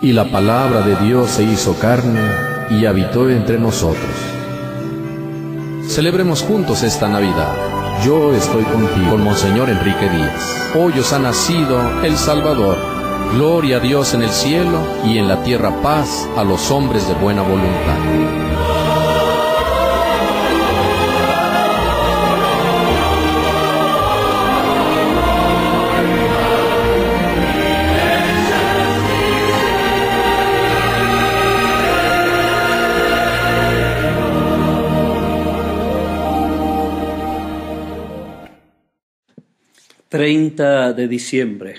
Y la palabra de Dios se hizo carne y habitó entre nosotros. Celebremos juntos esta Navidad. Yo estoy contigo, con Monseñor Enrique Díaz. Hoy os ha nacido el Salvador. Gloria a Dios en el cielo y en la tierra paz a los hombres de buena voluntad. 30 de diciembre.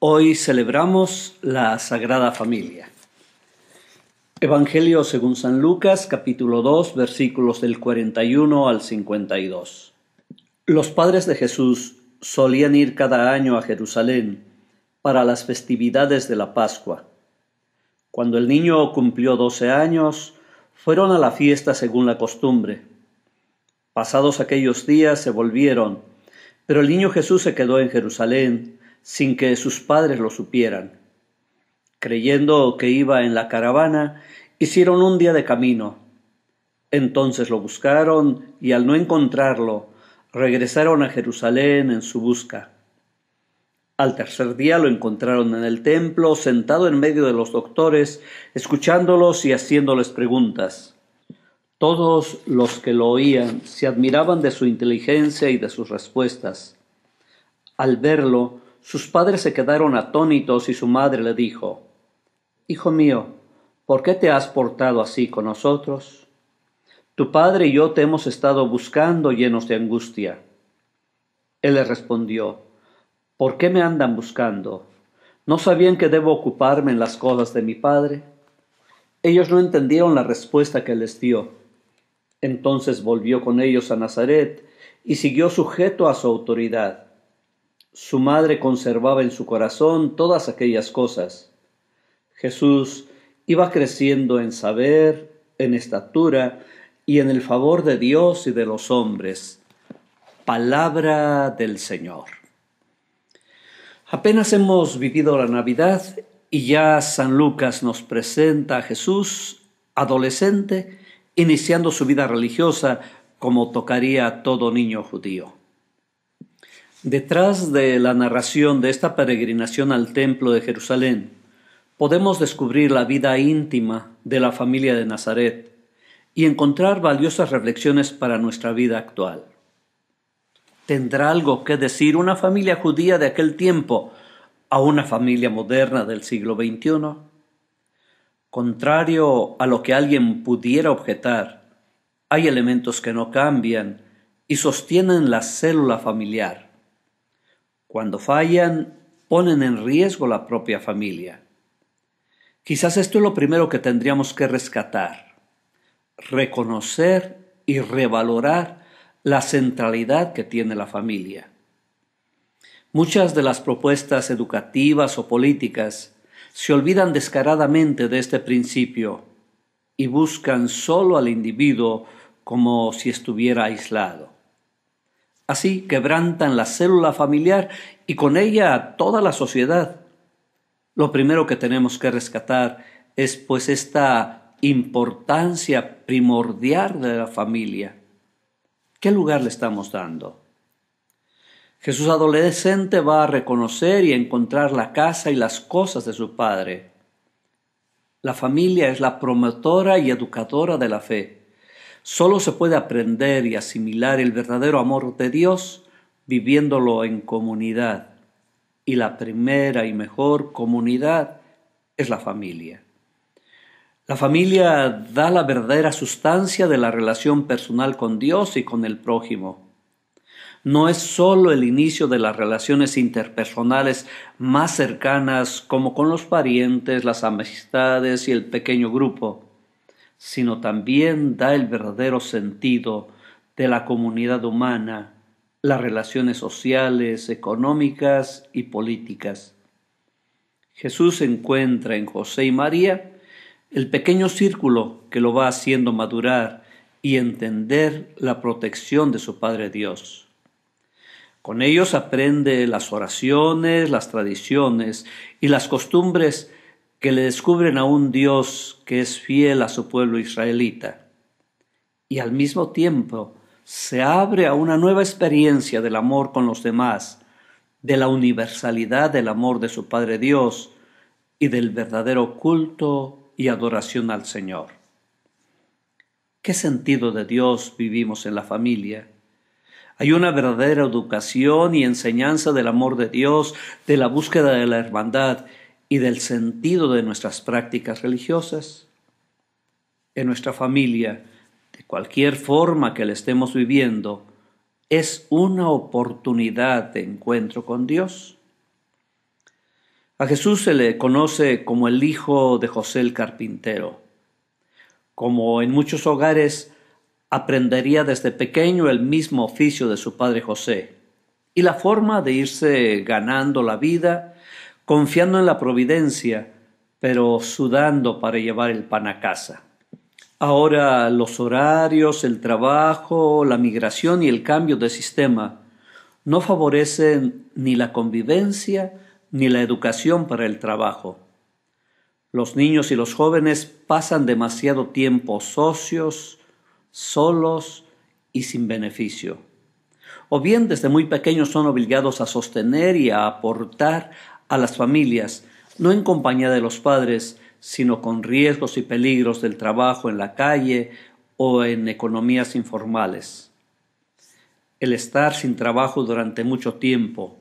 Hoy celebramos la Sagrada Familia. Evangelio según San Lucas capítulo 2 versículos del 41 al 52. Los padres de Jesús solían ir cada año a Jerusalén para las festividades de la Pascua. Cuando el niño cumplió 12 años, fueron a la fiesta según la costumbre. Pasados aquellos días se volvieron pero el niño Jesús se quedó en Jerusalén sin que sus padres lo supieran. Creyendo que iba en la caravana, hicieron un día de camino. Entonces lo buscaron y al no encontrarlo, regresaron a Jerusalén en su busca. Al tercer día lo encontraron en el templo, sentado en medio de los doctores, escuchándolos y haciéndoles preguntas. Todos los que lo oían se admiraban de su inteligencia y de sus respuestas. Al verlo, sus padres se quedaron atónitos y su madre le dijo, Hijo mío, ¿por qué te has portado así con nosotros? Tu padre y yo te hemos estado buscando llenos de angustia. Él le respondió, ¿por qué me andan buscando? ¿No sabían que debo ocuparme en las cosas de mi padre? Ellos no entendieron la respuesta que les dio. Entonces volvió con ellos a Nazaret y siguió sujeto a su autoridad. Su madre conservaba en su corazón todas aquellas cosas. Jesús iba creciendo en saber, en estatura y en el favor de Dios y de los hombres. Palabra del Señor. Apenas hemos vivido la Navidad y ya San Lucas nos presenta a Jesús adolescente iniciando su vida religiosa como tocaría a todo niño judío. Detrás de la narración de esta peregrinación al Templo de Jerusalén, podemos descubrir la vida íntima de la familia de Nazaret y encontrar valiosas reflexiones para nuestra vida actual. ¿Tendrá algo que decir una familia judía de aquel tiempo a una familia moderna del siglo XXI? Contrario a lo que alguien pudiera objetar, hay elementos que no cambian y sostienen la célula familiar. Cuando fallan, ponen en riesgo la propia familia. Quizás esto es lo primero que tendríamos que rescatar, reconocer y revalorar la centralidad que tiene la familia. Muchas de las propuestas educativas o políticas se olvidan descaradamente de este principio y buscan solo al individuo como si estuviera aislado. Así quebrantan la célula familiar y con ella toda la sociedad. Lo primero que tenemos que rescatar es pues esta importancia primordial de la familia. ¿Qué lugar le estamos dando? Jesús adolescente va a reconocer y encontrar la casa y las cosas de su Padre. La familia es la promotora y educadora de la fe. Solo se puede aprender y asimilar el verdadero amor de Dios viviéndolo en comunidad. Y la primera y mejor comunidad es la familia. La familia da la verdadera sustancia de la relación personal con Dios y con el prójimo no es solo el inicio de las relaciones interpersonales más cercanas como con los parientes, las amistades y el pequeño grupo, sino también da el verdadero sentido de la comunidad humana, las relaciones sociales, económicas y políticas. Jesús encuentra en José y María el pequeño círculo que lo va haciendo madurar y entender la protección de su Padre Dios. Con ellos aprende las oraciones, las tradiciones y las costumbres que le descubren a un Dios que es fiel a su pueblo israelita. Y al mismo tiempo se abre a una nueva experiencia del amor con los demás, de la universalidad del amor de su Padre Dios y del verdadero culto y adoración al Señor. ¿Qué sentido de Dios vivimos en la familia? Hay una verdadera educación y enseñanza del amor de Dios, de la búsqueda de la hermandad y del sentido de nuestras prácticas religiosas. En nuestra familia, de cualquier forma que le estemos viviendo, es una oportunidad de encuentro con Dios. A Jesús se le conoce como el hijo de José el carpintero. Como en muchos hogares, aprendería desde pequeño el mismo oficio de su padre José y la forma de irse ganando la vida, confiando en la providencia, pero sudando para llevar el pan a casa. Ahora los horarios, el trabajo, la migración y el cambio de sistema no favorecen ni la convivencia ni la educación para el trabajo. Los niños y los jóvenes pasan demasiado tiempo socios, solos y sin beneficio. O bien desde muy pequeños son obligados a sostener y a aportar a las familias, no en compañía de los padres, sino con riesgos y peligros del trabajo en la calle o en economías informales. El estar sin trabajo durante mucho tiempo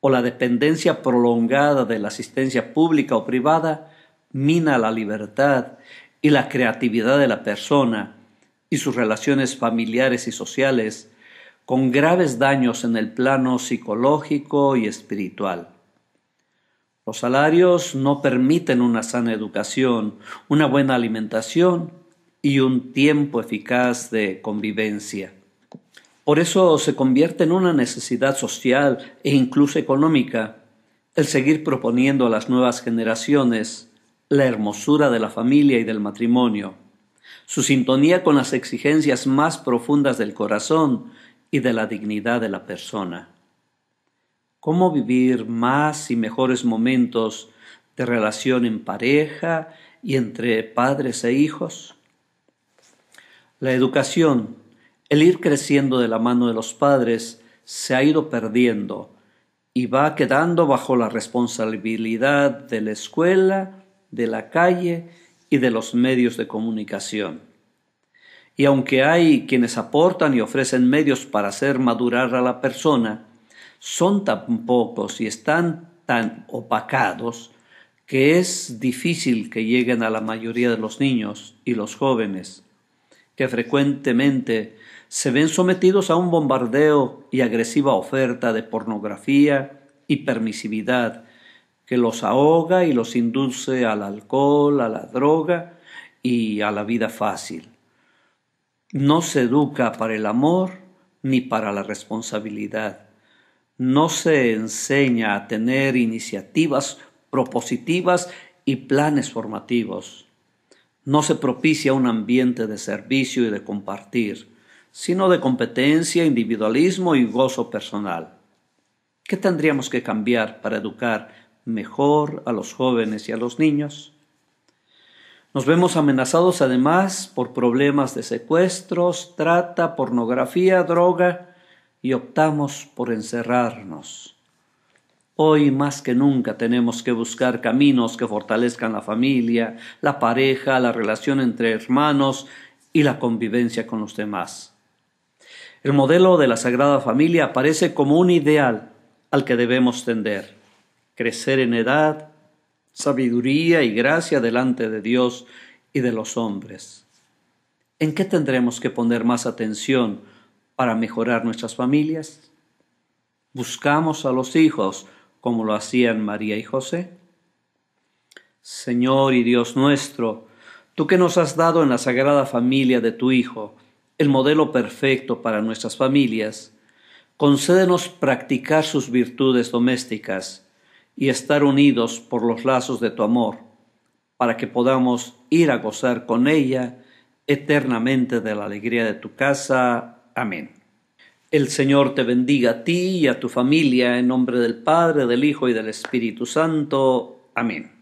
o la dependencia prolongada de la asistencia pública o privada mina la libertad y la creatividad de la persona y sus relaciones familiares y sociales, con graves daños en el plano psicológico y espiritual. Los salarios no permiten una sana educación, una buena alimentación y un tiempo eficaz de convivencia. Por eso se convierte en una necesidad social e incluso económica el seguir proponiendo a las nuevas generaciones la hermosura de la familia y del matrimonio su sintonía con las exigencias más profundas del corazón y de la dignidad de la persona. ¿Cómo vivir más y mejores momentos de relación en pareja y entre padres e hijos? La educación, el ir creciendo de la mano de los padres, se ha ido perdiendo y va quedando bajo la responsabilidad de la escuela, de la calle y de los medios de comunicación. Y aunque hay quienes aportan y ofrecen medios para hacer madurar a la persona, son tan pocos y están tan opacados que es difícil que lleguen a la mayoría de los niños y los jóvenes, que frecuentemente se ven sometidos a un bombardeo y agresiva oferta de pornografía y permisividad que los ahoga y los induce al alcohol, a la droga y a la vida fácil. No se educa para el amor ni para la responsabilidad. No se enseña a tener iniciativas propositivas y planes formativos. No se propicia un ambiente de servicio y de compartir, sino de competencia, individualismo y gozo personal. ¿Qué tendríamos que cambiar para educar mejor a los jóvenes y a los niños. Nos vemos amenazados además por problemas de secuestros, trata, pornografía, droga y optamos por encerrarnos. Hoy más que nunca tenemos que buscar caminos que fortalezcan la familia, la pareja, la relación entre hermanos y la convivencia con los demás. El modelo de la Sagrada Familia aparece como un ideal al que debemos tender crecer en edad, sabiduría y gracia delante de Dios y de los hombres. ¿En qué tendremos que poner más atención para mejorar nuestras familias? ¿Buscamos a los hijos como lo hacían María y José? Señor y Dios nuestro, tú que nos has dado en la sagrada familia de tu Hijo el modelo perfecto para nuestras familias, concédenos practicar sus virtudes domésticas y estar unidos por los lazos de tu amor, para que podamos ir a gozar con ella eternamente de la alegría de tu casa. Amén. El Señor te bendiga a ti y a tu familia en nombre del Padre, del Hijo y del Espíritu Santo. Amén.